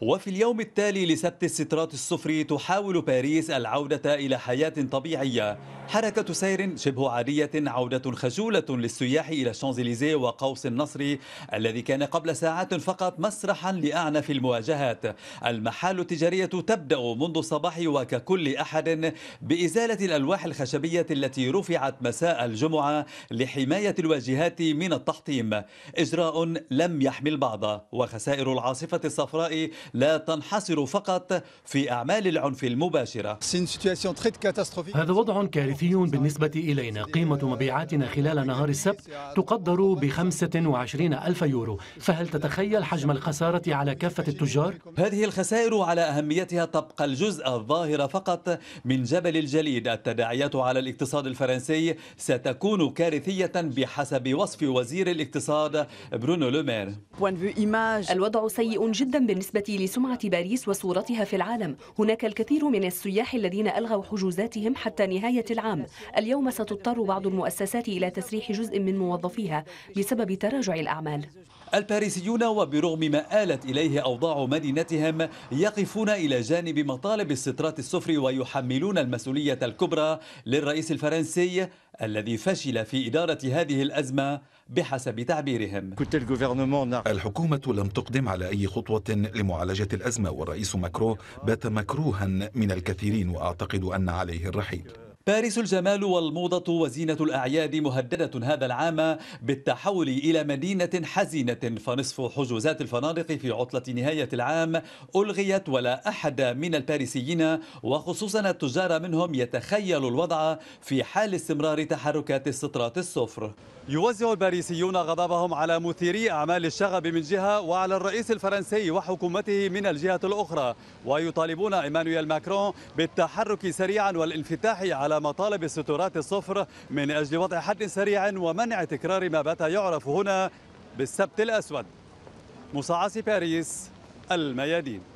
وفي اليوم التالي لسبت السترات الصفري تحاول باريس العودة إلى حياة طبيعية حركة سير شبه عادية عودة خجولة للسياح إلى شانزليزي وقوس النصر الذي كان قبل ساعات فقط مسرحا لأعنف المواجهات المحال التجارية تبدأ منذ الصباح وككل أحد بإزالة الألواح الخشبية التي رفعت مساء الجمعة لحماية الواجهات من التحطيم إجراء لم يحمي البعض وخسائر العاصفة الصفراء لا تنحصر فقط في أعمال العنف المباشرة هذا وضع كارثي كارثي بالنسبة إلينا قيمة مبيعاتنا خلال نهار السبت تقدر ب 25 ألف يورو فهل تتخيل حجم الخسارة على كافة التجار؟ هذه الخسائر على أهميتها تبقى الجزء الظاهر فقط من جبل الجليد التداعيات على الاقتصاد الفرنسي ستكون كارثية بحسب وصف وزير الاقتصاد برونو لومير الوضع سيء جدا بالنسبة لسمعة باريس وصورتها في العالم هناك الكثير من السياح الذين ألغوا حجوزاتهم حتى نهاية العام عام اليوم ستضطر بعض المؤسسات إلى تسريح جزء من موظفيها بسبب تراجع الأعمال الباريسيون وبرغم ما آلت إليه أوضاع مدينتهم يقفون إلى جانب مطالب السترات السفر ويحملون المسؤولية الكبرى للرئيس الفرنسي الذي فشل في إدارة هذه الأزمة بحسب تعبيرهم الحكومة لم تقدم على أي خطوة لمعالجة الأزمة والرئيس ماكرو بات مكروها من الكثيرين وأعتقد أن عليه الرحيل باريس الجمال والموضة وزينة الأعياد مهددة هذا العام بالتحول إلى مدينة حزينة فنصف حجوزات الفنادق في عطلة نهاية العام ألغيت ولا أحد من الباريسيين وخصوصا التجار منهم يتخيل الوضع في حال استمرار تحركات السترات الصفر يوزع الباريسيون غضبهم على مثيري أعمال الشغب من جهة وعلى الرئيس الفرنسي وحكومته من الجهة الأخرى ويطالبون إيمانويل ماكرون بالتحرك سريعا والانفتاح على مطالب السترات الصفر من أجل وضع حد سريع ومنع تكرار ما بات يعرف هنا بالسبت الأسود مصعص باريس الميادين